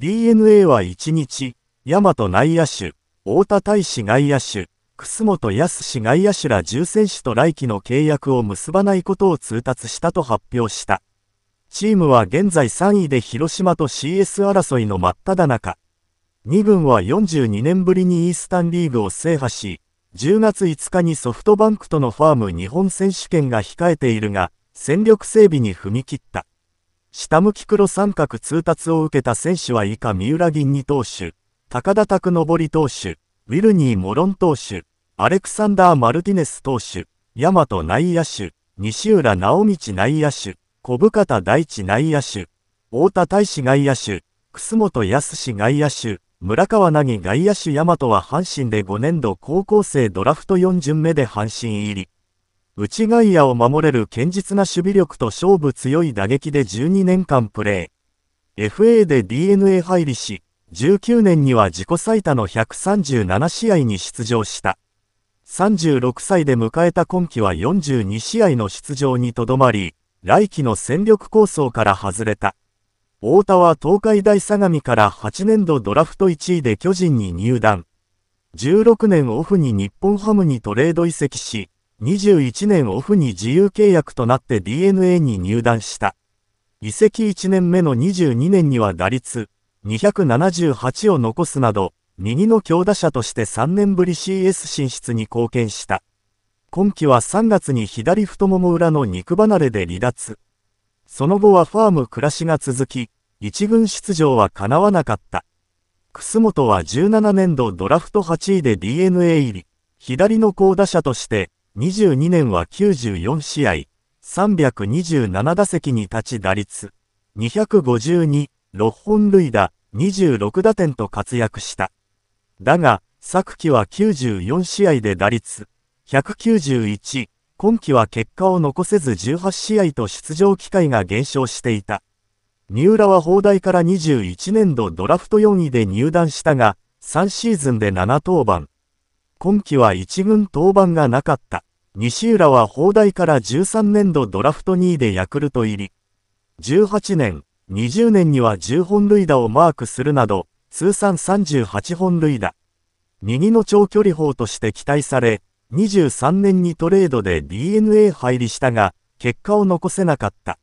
DNA は1日、大和内野手、太田大使外野手、楠本康氏外野手ら10選手と来季の契約を結ばないことを通達したと発表した。チームは現在3位で広島と CS 争いの真っ只中。2軍は42年ぶりにイースタンリーグを制覇し、10月5日にソフトバンクとのファーム日本選手権が控えているが、戦力整備に踏み切った。下向き黒三角通達を受けた選手は以下三浦銀二投手、高田拓登投手、ウィルニー・モロン投手、アレクサンダー・マルティネス投手、大和内野手、西浦直道内野手、小深田大地内野手、太田大志外野手、楠本康外野手、村川凪外野手大和は阪神で5年度高校生ドラフト4巡目で阪神入り。内外野を守れる堅実な守備力と勝負強い打撃で12年間プレー。FA で DNA 入りし、19年には自己最多の137試合に出場した。36歳で迎えた今季は42試合の出場にとどまり、来季の戦力構想から外れた。太田は東海大相模から8年度ドラフト1位で巨人に入団。16年オフに日本ハムにトレード移籍し、21年オフに自由契約となって DNA に入団した。移籍1年目の22年には打率278を残すなど、右の強打者として3年ぶり CS 進出に貢献した。今季は3月に左太もも裏の肉離れで離脱。その後はファーム暮らしが続き、一軍出場は叶わなかった。楠本は17年度ドラフト8位で DNA 入り、左の高打者として22年は94試合、327打席に立ち打率、252、6本塁打、26打点と活躍した。だが、昨季は94試合で打率、191、今季は結果を残せず18試合と出場機会が減少していた。三浦は砲台から21年度ドラフト4位で入団したが、3シーズンで7登板。今季は1軍登板がなかった。西浦は砲台から13年度ドラフト2位でヤクルト入り。18年、20年には10本塁打をマークするなど、通算38本塁打。右の長距離砲として期待され、23年にトレードで DNA 入りしたが、結果を残せなかった。